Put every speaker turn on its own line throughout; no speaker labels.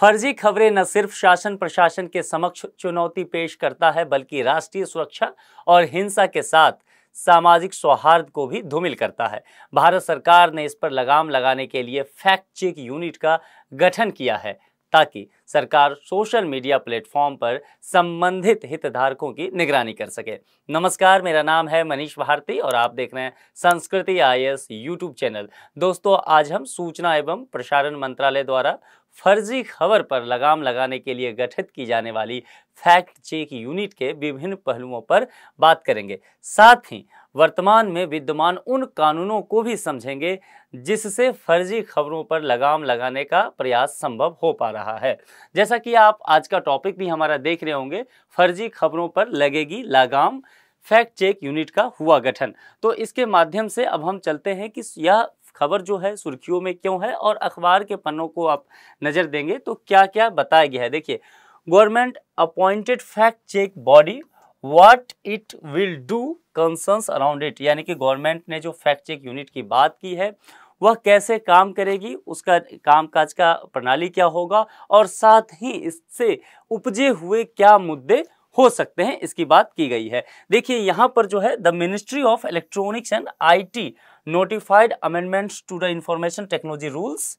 फर्जी खबरें न सिर्फ शासन प्रशासन के समक्ष चुनौती पेश करता है बल्कि राष्ट्रीय सुरक्षा और हिंसा के साथ सामाजिक सौहार्द को भी धूमिल करता है भारत सरकार ने इस पर लगाम लगाने के लिए फैक्ट चेक यूनिट का गठन किया है ताकि सरकार सोशल मीडिया प्लेटफॉर्म पर संबंधित हितधारकों की निगरानी कर सके नमस्कार मेरा नाम है मनीष भारती और आप देख रहे हैं संस्कृति आई एस यूट्यूब चैनल दोस्तों आज हम सूचना एवं प्रसारण मंत्रालय द्वारा फर्जी खबर पर लगाम लगाने के लिए गठित की जाने वाली फैक्ट चेक यूनिट के विभिन्न पहलुओं पर बात करेंगे साथ ही वर्तमान में विद्यमान उन कानूनों को भी समझेंगे जिससे फर्जी खबरों पर लगाम लगाने का प्रयास संभव हो पा रहा है जैसा कि आप आज का टॉपिक भी हमारा देख रहे होंगे फर्जी खबरों पर लगेगी लगाम फैक्ट चेक यूनिट का हुआ गठन तो इसके माध्यम से अब हम चलते हैं कि यह खबर जो है सुर्खियों में क्यों है और अखबार के पन्नों को आप नज़र देंगे तो क्या क्या बताया गया है देखिए government appointed fact check body what it will do concerns around it यानी कि गवर्नमेंट ने जो फैक्ट चेक यूनिट की बात की है वह कैसे काम करेगी उसका कामकाज का प्रणाली क्या होगा और साथ ही इससे उपजे हुए क्या मुद्दे हो सकते हैं इसकी बात की गई है देखिए यहाँ पर जो है the ministry of electronics and IT notified amendments to the information technology rules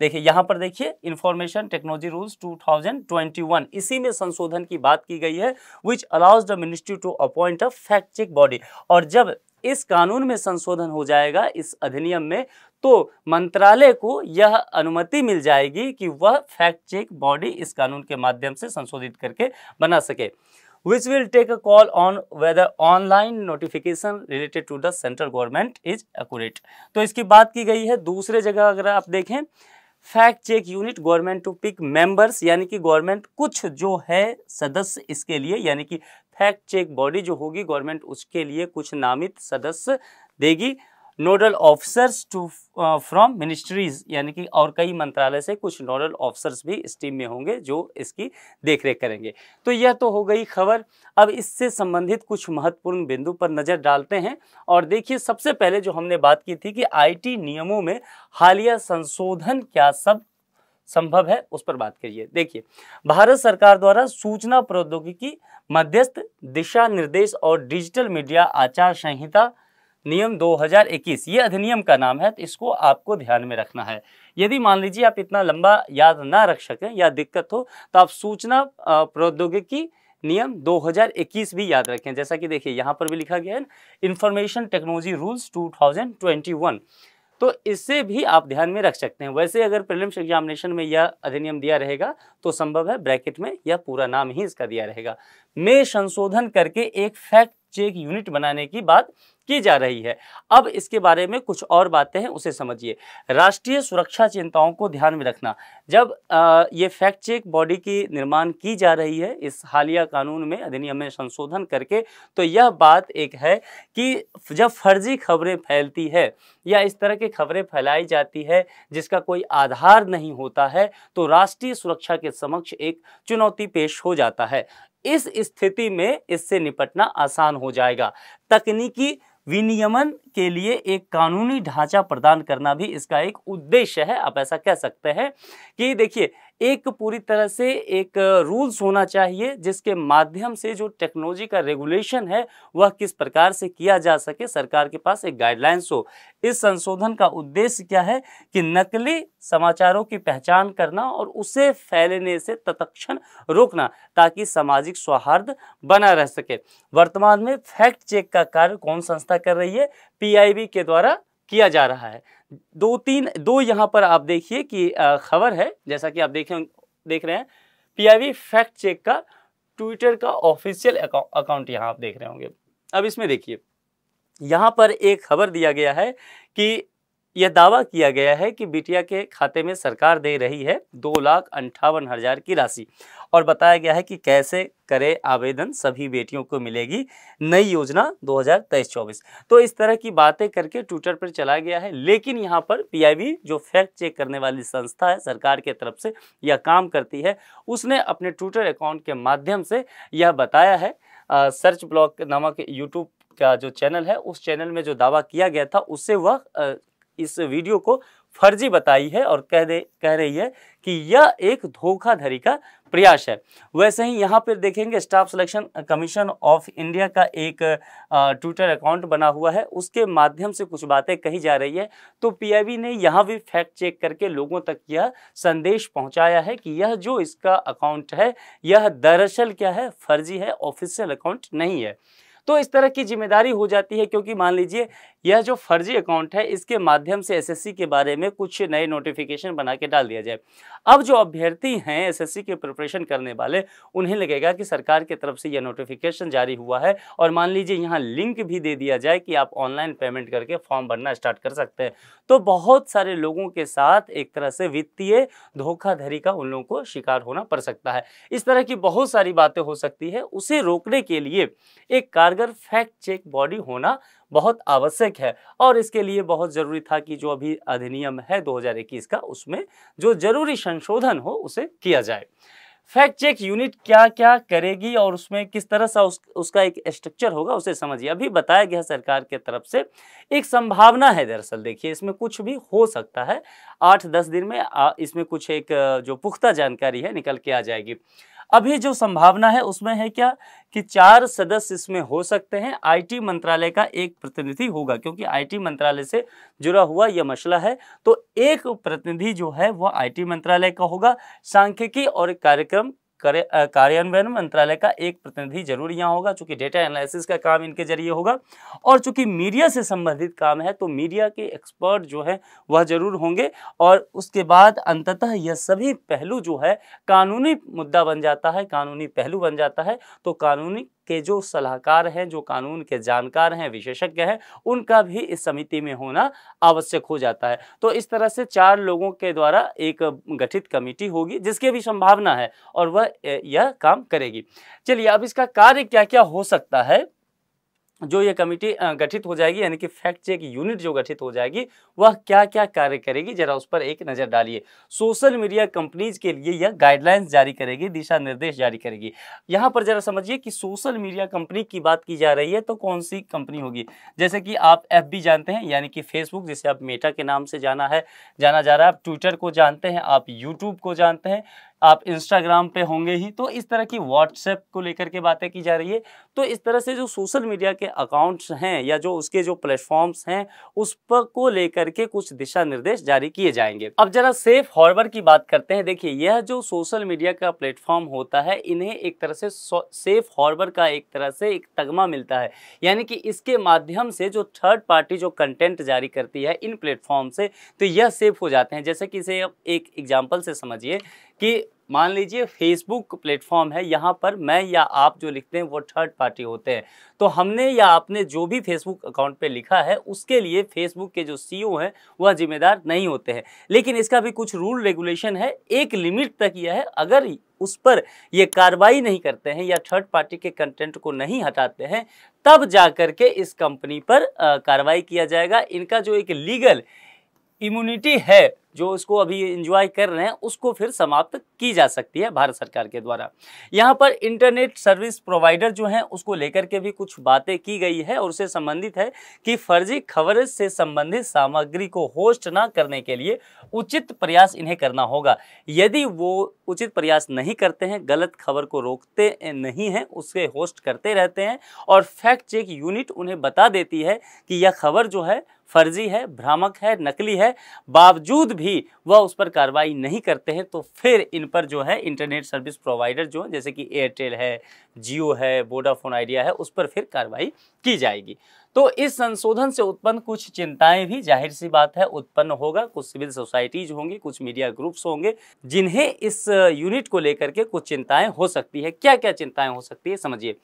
देखिए यहाँ पर देखिए इंफॉर्मेशन टेक्नोलॉजी रूल्स 2021 इसी में संशोधन की बात की गई है which allows the ministry to appoint a fact check body और जब इस कानून में संशोधन हो जाएगा इस अधिनियम में तो मंत्रालय को यह अनुमति मिल जाएगी कि वह फैक्ट चेक बॉडी इस कानून के माध्यम से संशोधित करके बना सके which will take a call on whether online notification related to the central government is act तो इसकी बात की गई है दूसरे जगह अगर आप देखें fact check unit government to pick members यानी कि गवर्नमेंट कुछ जो है सदस्य इसके लिए यानी कि फैक्ट चेक बॉडी जो होगी गवर्नमेंट उसके लिए कुछ नामित सदस्य देगी nodal officers two from ministries यानी कि और कई मंत्रालय से कुछ नोडल ऑफिसर्स भी इस टीम में होंगे जो इसकी देखरेख करेंगे तो यह तो हो गई खबर अब इससे संबंधित कुछ महत्वपूर्ण बिंदु पर नज़र डालते हैं और देखिए सबसे पहले जो हमने बात की थी कि आईटी नियमों में हालिया संशोधन क्या सब संभव है उस पर बात करिए देखिए भारत सरकार द्वारा सूचना प्रौद्योगिकी मध्यस्थ दिशा निर्देश और डिजिटल मीडिया आचार संहिता नियम 2021 ये अधिनियम का नाम है तो इसको आपको ध्यान में रखना है यदि मान लीजिए आप इतना लंबा याद ना रख सकें या दिक्कत हो तो आप सूचना प्रौद्योगिकी नियम 2021 भी याद रखें जैसा कि देखिए यहाँ पर भी लिखा गया है इंफॉर्मेशन टेक्नोलॉजी रूल्स 2021 तो इससे भी आप ध्यान में रख सकते हैं वैसे अगर प्रिलिम्स एग्जामिनेशन में यह अधिनियम दिया रहेगा तो संभव है ब्रैकेट में यह पूरा नाम ही इसका दिया रहेगा में संशोधन करके एक फैक्ट बच्चे एक यूनिट बनाने की बात की जा रही है अब इसके बारे में कुछ और बातें हैं उसे समझिए राष्ट्रीय सुरक्षा चिंताओं को ध्यान में रखना जब आ, ये फैक्ट चेक बॉडी की निर्माण की जा रही है इस हालिया कानून में अधिनियम में संशोधन करके तो यह बात एक है कि जब फर्जी खबरें फैलती है या इस तरह की खबरें फैलाई जाती है जिसका कोई आधार नहीं होता है तो राष्ट्रीय सुरक्षा के समक्ष एक चुनौती पेश हो जाता है इस स्थिति में इससे निपटना आसान हो जाएगा तकनीकी विनियमन के लिए एक कानूनी ढांचा प्रदान करना भी इसका एक उद्देश्य है आप ऐसा कह सकते हैं कि देखिए एक पूरी तरह से एक रूल्स होना चाहिए जिसके माध्यम से जो टेक्नोलॉजी का रेगुलेशन है वह किस प्रकार से किया जा सके सरकार के पास एक गाइडलाइंस हो इस संशोधन का उद्देश्य क्या है कि नकली समाचारों की पहचान करना और उसे फैलने से तत्क्षण रोकना ताकि सामाजिक सौहार्द बना रह सके वर्तमान में फैक्ट चेक का कार्य कौन संस्था कर रही है पीआईबी के द्वारा किया जा रहा है दो तीन दो यहाँ पर आप देखिए कि खबर है जैसा कि आप देखें देख रहे हैं पीआईवी फैक्ट चेक का ट्विटर का ऑफिशियल अकाउंट यहाँ आप देख रहे होंगे अब इसमें देखिए यहाँ पर एक खबर दिया गया है कि यह दावा किया गया है कि बिटिया के खाते में सरकार दे रही है दो लाख अंठावन हजार की राशि और बताया गया है कि कैसे करें आवेदन सभी बेटियों को मिलेगी नई योजना 2023-24 तो इस तरह की बातें करके ट्विटर पर चला गया है लेकिन यहाँ पर पीआईबी जो फैक्ट चेक करने वाली संस्था है सरकार के तरफ से यह काम करती है उसने अपने ट्विटर अकाउंट के माध्यम से यह बताया है आ, सर्च ब्लॉक नामक यूट्यूब का जो चैनल है उस चैनल में जो दावा किया गया था उससे वह इस वीडियो को फर्जी बताई है और कह दे कह रही है कि यह एक धोखाधड़ी का प्रयास है वैसे ही यहाँ पर देखेंगे Staff Selection Commission of India का एक ट्विटर अकाउंट बना हुआ है उसके माध्यम से कुछ बातें कही जा रही है तो पीआईबी ने यहाँ भी फैक्ट चेक करके लोगों तक यह संदेश पहुँचाया है कि यह जो इसका अकाउंट है यह दरअसल क्या है फर्जी है ऑफिशियल अकाउंट नहीं है तो इस तरह की जिम्मेदारी हो जाती है क्योंकि मान लीजिए यह जो फर्जी अकाउंट है इसके माध्यम से एसएससी के बारे में कुछ नए नोटिफिकेशन बना के डाल दिया जाए अब जो अभ्यर्थी हैं एसएससी के प्रिपरेशन करने वाले उन्हें लगेगा कि सरकार की तरफ से यह नोटिफिकेशन जारी हुआ है और मान लीजिए यहाँ लिंक भी दे दिया जाए कि आप ऑनलाइन पेमेंट करके फॉर्म भरना स्टार्ट कर सकते हैं तो बहुत सारे लोगों के साथ एक तरह से वित्तीय धोखाधड़ी का उन लोगों को शिकार होना पड़ सकता है इस तरह की बहुत सारी बातें हो सकती है उसे रोकने के लिए एक कार्य कारगर फैक्ट चेक बॉडी होना बहुत आवश्यक है और इसके लिए बहुत ज़रूरी था कि जो अभी अधिनियम है 2021 का उसमें जो जरूरी संशोधन हो उसे किया जाए फैक्ट चेक यूनिट क्या क्या करेगी और उसमें किस तरह सा उस, उसका एक स्ट्रक्चर होगा उसे समझिए अभी बताया गया सरकार के तरफ से एक संभावना है दरअसल देखिए इसमें कुछ भी हो सकता है आठ दस दिन में आ, इसमें कुछ एक जो पुख्ता जानकारी है निकल के आ जाएगी अभी जो संभावना है उसमें है क्या कि चार सदस्य इसमें हो सकते हैं आईटी मंत्रालय का एक प्रतिनिधि होगा क्योंकि आईटी मंत्रालय से जुड़ा हुआ यह मसला है तो एक प्रतिनिधि जो है वह आईटी मंत्रालय का होगा सांख्यिकी और कार्यक्रम कार्यान्वयन मंत्रालय का एक प्रतिनिधि जरूर यहाँ होगा चूंकि डेटा एनालिसिस का काम इनके जरिए होगा और चूंकि मीडिया से संबंधित काम है तो मीडिया के एक्सपर्ट जो है वह जरूर होंगे और उसके बाद अंततः यह सभी पहलू जो है कानूनी मुद्दा बन जाता है कानूनी पहलू बन जाता है तो कानूनी के जो सलाहकार हैं जो कानून के जानकार हैं विशेषज्ञ हैं उनका भी इस समिति में होना आवश्यक हो जाता है तो इस तरह से चार लोगों के द्वारा एक गठित कमेटी होगी जिसकी भी संभावना है और वह यह काम करेगी चलिए अब इसका कार्य क्या क्या हो सकता है जो ये कमेटी गठित हो जाएगी यानी कि फैक्ट चेक यूनिट जो गठित हो जाएगी वह क्या क्या कार्य करेगी जरा उस पर एक नज़र डालिए सोशल मीडिया कंपनीज के लिए यह गाइडलाइंस जारी करेगी दिशा निर्देश जारी करेगी यहाँ पर जरा समझिए कि सोशल मीडिया कंपनी की बात की जा रही है तो कौन सी कंपनी होगी जैसे कि आप एफ जानते हैं यानी कि फेसबुक जिसे आप मेटा के नाम से जाना है जाना जा रहा है आप ट्विटर को जानते हैं आप यूट्यूब को जानते हैं आप इंस्टाग्राम पे होंगे ही तो इस तरह की व्हाट्सएप को लेकर के बातें की जा रही है तो इस तरह से जो सोशल मीडिया के अकाउंट्स हैं या जो उसके जो प्लेटफॉर्म्स हैं उस पर को लेकर के कुछ दिशा निर्देश जारी किए जाएंगे अब जरा सेफ हॉर्बर की बात करते हैं देखिए यह जो सोशल मीडिया का प्लेटफॉर्म होता है इन्हें एक तरह से सेफ हॉर्बर का एक तरह से एक तगमा मिलता है यानी कि इसके माध्यम से जो थर्ड पार्टी जो कंटेंट जारी करती है इन प्लेटफॉर्म से तो यह सेफ हो जाते हैं जैसे कि इसे एक एग्जाम्पल से समझिए कि मान लीजिए फेसबुक प्लेटफॉर्म है यहाँ पर मैं या आप जो लिखते हैं वो थर्ड पार्टी होते हैं तो हमने या आपने जो भी फेसबुक अकाउंट पे लिखा है उसके लिए फेसबुक के जो सीईओ e हैं वह जिम्मेदार नहीं होते हैं लेकिन इसका भी कुछ रूल रेगुलेशन है एक लिमिट तक यह है अगर उस पर ये कार्रवाई नहीं करते हैं या थर्ड पार्टी के कंटेंट को नहीं हटाते हैं तब जा के इस कंपनी पर कार्रवाई किया जाएगा इनका जो एक लीगल इम्यूनिटी है जो इसको अभी इंजॉय कर रहे हैं उसको फिर समाप्त की जा सकती है भारत सरकार के द्वारा यहाँ पर इंटरनेट सर्विस प्रोवाइडर जो हैं उसको लेकर के भी कुछ बातें की गई है और उससे संबंधित है कि फर्जी खबर से संबंधित सामग्री को होस्ट ना करने के लिए उचित प्रयास इन्हें करना होगा यदि वो उचित प्रयास नहीं करते हैं गलत खबर को रोकते नहीं हैं उसके होस्ट करते रहते हैं और फैक्ट चेक यूनिट उन्हें बता देती है कि यह खबर जो है फर्जी है भ्रामक है नकली है बावजूद भी वह उस पर कार्रवाई नहीं करते हैं तो फिर इन पर जो है इंटरनेट सर्विस प्रोवाइडर जो जैसे कि एयरटेल है जियो है वोडाफोन आइडिया है उस पर फिर कार्रवाई की जाएगी तो इस संशोधन से उत्पन्न कुछ चिंताएं भी जाहिर सी बात है उत्पन्न होगा कुछ सिविल सोसाइटीज होंगी कुछ मीडिया ग्रुप्स होंगे जिन्हें इस यूनिट को लेकर के कुछ चिंताएं हो सकती है क्या क्या चिंताएं हो सकती है समझिए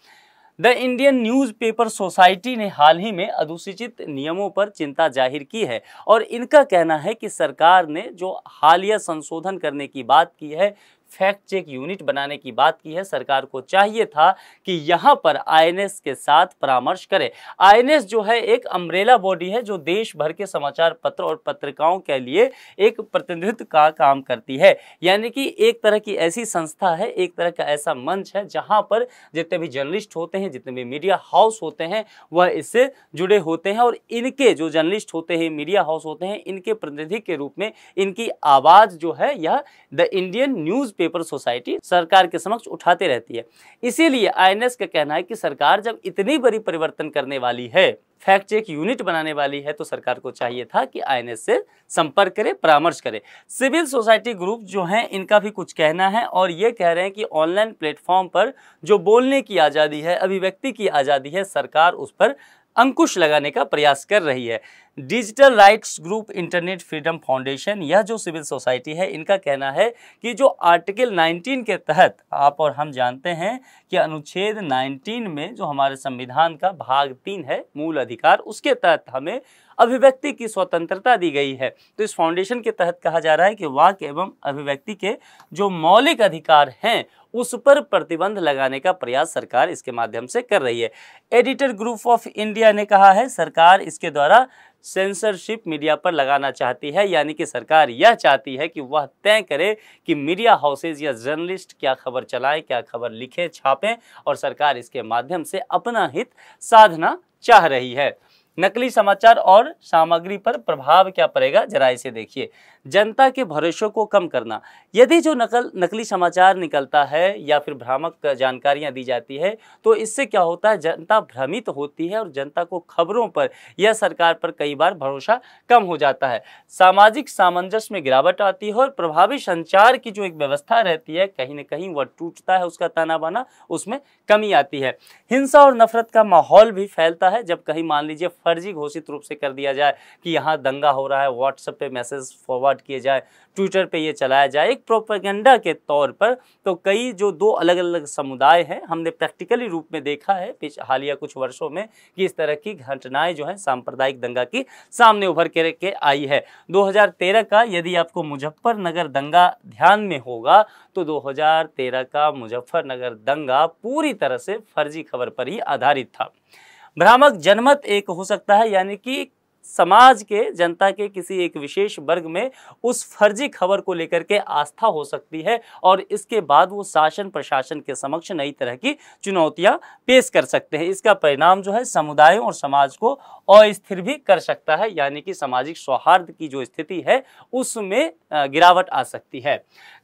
द इंडियन न्यूज़पेपर सोसाइटी ने हाल ही में अनुसूचित नियमों पर चिंता जाहिर की है और इनका कहना है कि सरकार ने जो हालिया संशोधन करने की बात की है फैक्ट चेक यूनिट बनाने की बात की है सरकार को चाहिए था कि यहाँ पर आईएनएस के साथ परामर्श करे आईएनएस जो है एक अम्ब्रेला बॉडी है जो देश भर के समाचार पत्र और पत्रिकाओं के लिए एक प्रतिनिधित्व का काम करती है यानी कि एक तरह की ऐसी संस्था है एक तरह का ऐसा मंच है जहाँ पर जितने भी जर्नलिस्ट होते हैं जितने भी मीडिया हाउस होते हैं वह इससे जुड़े होते हैं और इनके जो जर्नलिस्ट होते हैं मीडिया हाउस होते हैं इनके प्रतिनिधि के रूप में इनकी आवाज़ जो है यह the Indian Newspaper Society सरकार के समक्ष उठाते रहती है इसीलिए आईएनएस का कहना है कि सरकार जब इतनी बड़ी परिवर्तन करने वाली है फैक्ट चेक यूनिट बनाने वाली है तो सरकार को चाहिए था कि आईएनएस से संपर्क करे परामर्श करे सिविल सोसाइटी ग्रुप जो हैं इनका भी कुछ कहना है और ये कह रहे हैं कि ऑनलाइन प्लेटफॉर्म पर जो बोलने की आज़ादी है अभिव्यक्ति की आज़ादी है सरकार उस पर अंकुश लगाने का प्रयास कर रही है digital rights group Internet Freedom Foundation यह जो सिविल सोसाइटी है इनका कहना है कि जो आर्टिकल 19 के तहत आप और हम जानते हैं कि अनुच्छेद 19 में जो हमारे संविधान का भाग तीन है मूल अधिकार उसके तहत हमें अभिव्यक्ति की स्वतंत्रता दी गई है तो इस फाउंडेशन के तहत कहा जा रहा है कि वाक एवं अभिव्यक्ति के जो मौलिक अधिकार हैं उस पर प्रतिबंध लगाने का प्रयास सरकार इसके माध्यम से कर रही है एडिटर ग्रुप ऑफ इंडिया ने कहा है सरकार इसके द्वारा सेंसरशिप मीडिया पर लगाना चाहती है यानी कि सरकार यह चाहती है कि वह तय करे कि मीडिया हाउसेज या जर्नलिस्ट क्या खबर चलाएं क्या खबर लिखें छापें और सरकार इसके माध्यम से अपना हित साधना चाह रही है नकली समाचार और सामग्री पर प्रभाव क्या पड़ेगा जरा इसे देखिए जनता के भरोसों को कम करना यदि जो नकल नकली समाचार निकलता है या फिर भ्रामक जानकारियां दी जाती है तो इससे क्या होता है जनता भ्रमित होती है और जनता को खबरों पर या सरकार पर कई बार भरोसा कम हो जाता है सामाजिक सामंजस्य में गिरावट आती है और प्रभावी संचार की जो एक व्यवस्था रहती है कहीं ना कहीं वह टूटता है उसका ताना बाना उसमें कमी आती है हिंसा और नफरत का माहौल भी फैलता है जब कहीं मान लीजिए फर्जी घोषित रूप से कर दिया जाए कि यहाँ दंगा हो रहा है व्हाट्सएप पर मैसेज फॉरवर्ड बॉयकॉट किए जाए ट्विटर पे ये चलाया जाए एक प्रोपेगेंडा के तौर पर तो कई जो दो अलग अलग समुदाय हैं हमने प्रैक्टिकली रूप में देखा है पिछ हालिया कुछ वर्षों में कि इस तरह की घटनाएं जो हैं सांप्रदायिक दंगा की सामने उभर के, के आई है 2013 का यदि आपको मुजफ्फरनगर दंगा ध्यान में होगा तो 2013 का मुजफ्फरनगर दंगा पूरी तरह से फर्जी खबर पर ही आधारित था भ्रामक जनमत एक हो सकता है यानी कि समाज के जनता के किसी एक विशेष वर्ग में उस फर्जी खबर को लेकर के आस्था हो सकती है और इसके बाद वो शासन प्रशासन के समक्ष नई तरह की चुनौतियां पेश कर सकते हैं इसका परिणाम जो है समुदायों और समाज को अस्थिर भी कर सकता है यानी कि सामाजिक सौहार्द की जो स्थिति है उसमें गिरावट आ सकती है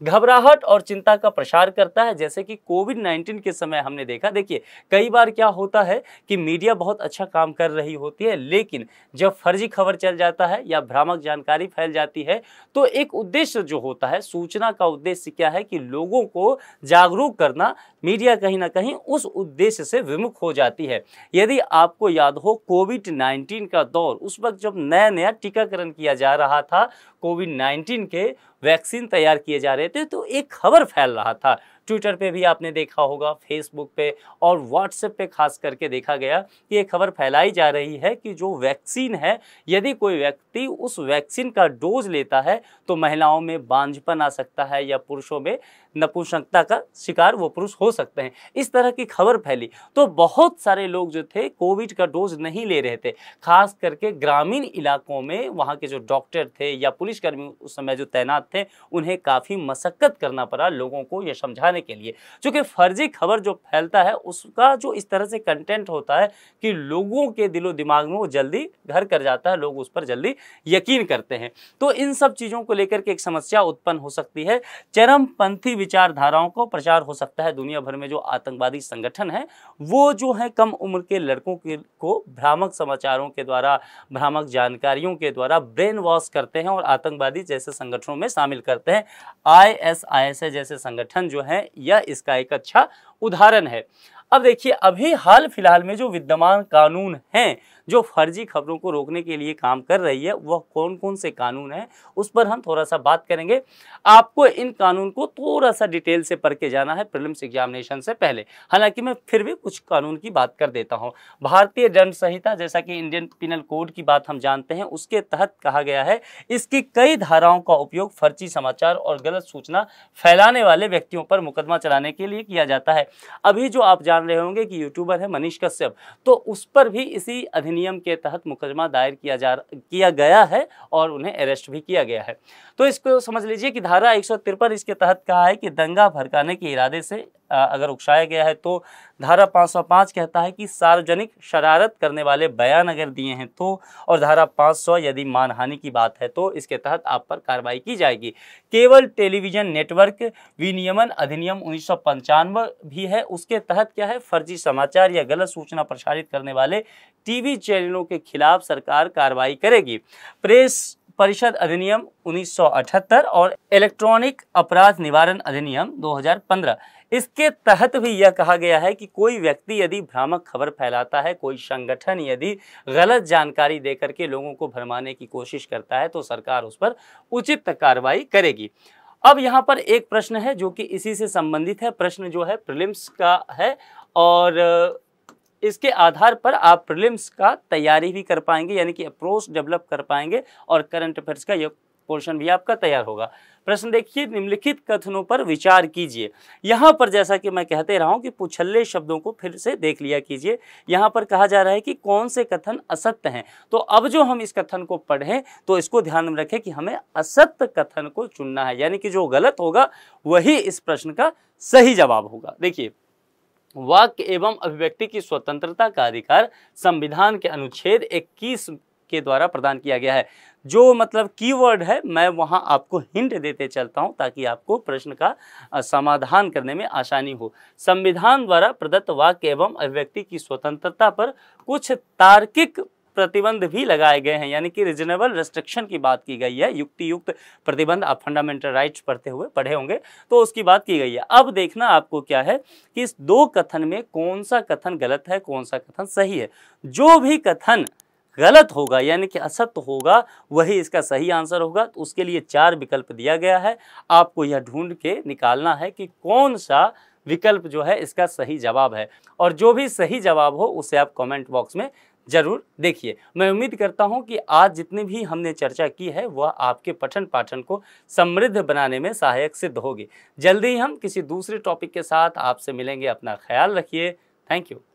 घबराहट और चिंता का प्रसार करता है जैसे कि कोविड नाइन्टीन के समय हमने देखा देखिए कई बार क्या होता है कि मीडिया बहुत अच्छा काम कर रही होती है लेकिन जब फर्जी खबर चल जाता है या भ्रामक जानकारी फैल जाती है तो एक उद्देश्य जो होता है सूचना का उद्देश्य क्या है कि लोगों को जागरूक करना मीडिया कहीं ना कहीं उस उद्देश्य से विमुख हो जाती है यदि आपको याद हो कोविड नाइन्टीन का दौर उस वक्त जब नया नया टीकाकरण किया जा रहा था कोविड नाइन्टीन के वैक्सीन तैयार किए जा रहे थे तो एक खबर फैल रहा था ट्विटर पे भी आपने देखा होगा फेसबुक पे और व्हाट्सएप पे खास करके देखा गया कि ये खबर फैलाई जा रही है कि जो वैक्सीन है यदि कोई व्यक्ति उस वैक्सीन का डोज लेता है तो महिलाओं में बांझपन आ सकता है या पुरुषों में नपुंसकता का शिकार वो पुरुष हो सकते हैं इस तरह की खबर फैली तो बहुत सारे लोग जो थे कोविड का डोज नहीं ले रहे थे खास करके ग्रामीण इलाकों में वहाँ के जो डॉक्टर थे या पुलिसकर्मी उस समय जो तैनात थे उन्हें काफ़ी मशक्क़त करना पड़ा लोगों को यह समझाने के लिए चूँकि फर्जी खबर जो फैलता है उसका जो इस तरह से कंटेंट होता है कि लोगों के दिलो दिमाग में वो जल्दी घर कर जाता है लोग उस पर जल्दी यकीन करते हैं तो इन सब चीज़ों को लेकर के एक समस्या उत्पन्न हो सकती है चरमपंथी विचारधाराओं को प्रचार हो सकता है दुनिया भर में जो आतंकवादी संगठन है वो जो है कम उम्र के लड़कों के को भ्रामक समाचारों के द्वारा भ्रामक जानकारियों के द्वारा ब्रेन वॉश करते हैं और आतंकवादी जैसे संगठनों में शामिल करते हैं आई एस आई एस जैसे संगठन जो है यह इसका एक अच्छा उदाहरण है अब देखिए अभी हाल फिलहाल में जो विद्यमान कानून हैं जो फर्जी खबरों को रोकने के लिए काम कर रही है वह कौन कौन से कानून है उस पर हम थोड़ा सा बात करेंगे आपको इन कानून को थोड़ा सा डिटेल से पढ़ के जाना है प्रिलिम्स एग्जामिनेशन से पहले हालांकि मैं फिर भी कुछ कानून की बात कर देता हूँ भारतीय दंड संहिता जैसा कि इंडियन पिनल कोड की बात हम जानते हैं उसके तहत कहा गया है इसकी कई धाराओं का उपयोग फर्जी समाचार और गलत सूचना फैलाने वाले व्यक्तियों पर मुकदमा चलाने के लिए किया जाता है अभी जो आप जान रहे होंगे कि यूट्यूबर है मनीष कश्यप तो उस पर भी इसी अधिनियम अधिनियम के तहत मुकदमा दायर किया जा किया गया है और उन्हें अरेस्ट भी किया गया है तो इसको समझ लीजिए कि धारा एक इसके तहत कहा है कि दंगा भड़काने के इरादे से अगर उकसाया गया है तो धारा 505 कहता है कि सार्वजनिक शरारत करने वाले बयान अगर दिए हैं तो और धारा 500 यदि मानहानि की बात है तो इसके तहत आप पर कार्रवाई की जाएगी केवल टेलीविजन नेटवर्क विनियमन अधिनियम उन्नीस भी है उसके तहत क्या है फर्जी समाचार या गलत सूचना प्रसारित करने वाले टीवी चैनलों के खिलाफ सरकार कार्रवाई करेगी प्रेस परिषद अधिनियम 1978 और इलेक्ट्रॉनिक अपराध निवारण अधिनियम 2015 इसके तहत भी यह कहा गया है कि कोई व्यक्ति यदि भ्रामक खबर फैलाता है कोई संगठन यदि गलत जानकारी देकर के लोगों को भरमाने की कोशिश करता है तो सरकार उस पर उचित कार्रवाई करेगी अब यहाँ पर एक प्रश्न है जो कि इसी से संबंधित है प्रश्न जो है प्रिलिम्स का है और इसके आधार पर आप प्रिलिम्स का तैयारी भी कर पाएंगे यानी कि अप्रोच डेवलप कर पाएंगे और करंट अफेयर्स का यह पोर्शन भी आपका तैयार होगा प्रश्न देखिए निम्नलिखित कथनों पर विचार कीजिए यहाँ पर जैसा कि मैं कहते रहा हूँ कि पुछल्ले शब्दों को फिर से देख लिया कीजिए यहाँ पर कहा जा रहा है कि कौन से कथन असत्य हैं तो अब जो हम इस कथन को पढ़ें तो इसको ध्यान में रखें कि हमें असत्य कथन को चुनना है यानी कि जो गलत होगा वही इस प्रश्न का सही जवाब होगा देखिए वाक्य एवं अभिव्यक्ति की स्वतंत्रता का अधिकार संविधान के अनुच्छेद 21 के द्वारा प्रदान किया गया है जो मतलब कीवर्ड है मैं वहाँ आपको हिंट देते चलता हूँ ताकि आपको प्रश्न का समाधान करने में आसानी हो संविधान द्वारा प्रदत्त वाक्य एवं अभिव्यक्ति की स्वतंत्रता पर कुछ तार्किक प्रतिबंध भी लगाए गए हैं यानी कि रिजनेबल रेस्ट्रिक्शन की बात की गई है युक्ति युक्त प्रतिबंध आप फंडामेंटल राइट्स पढ़ते हुए पढ़े होंगे तो उसकी बात की गई है अब देखना आपको क्या है कि इस दो कथन में कौन सा कथन गलत है कौन सा कथन सही है जो भी कथन गलत होगा यानी कि असत्य होगा वही इसका सही आंसर होगा तो उसके लिए चार विकल्प दिया गया है आपको यह ढूंढ के निकालना है कि कौन सा विकल्प जो है इसका सही जवाब है और जो भी सही जवाब हो उसे आप कमेंट बॉक्स में ज़रूर देखिए मैं उम्मीद करता हूँ कि आज जितनी भी हमने चर्चा की है वह आपके पठन पाठन को समृद्ध बनाने में सहायक सिद्ध होगी जल्दी ही हम किसी दूसरे टॉपिक के साथ आपसे मिलेंगे अपना ख्याल रखिए थैंक यू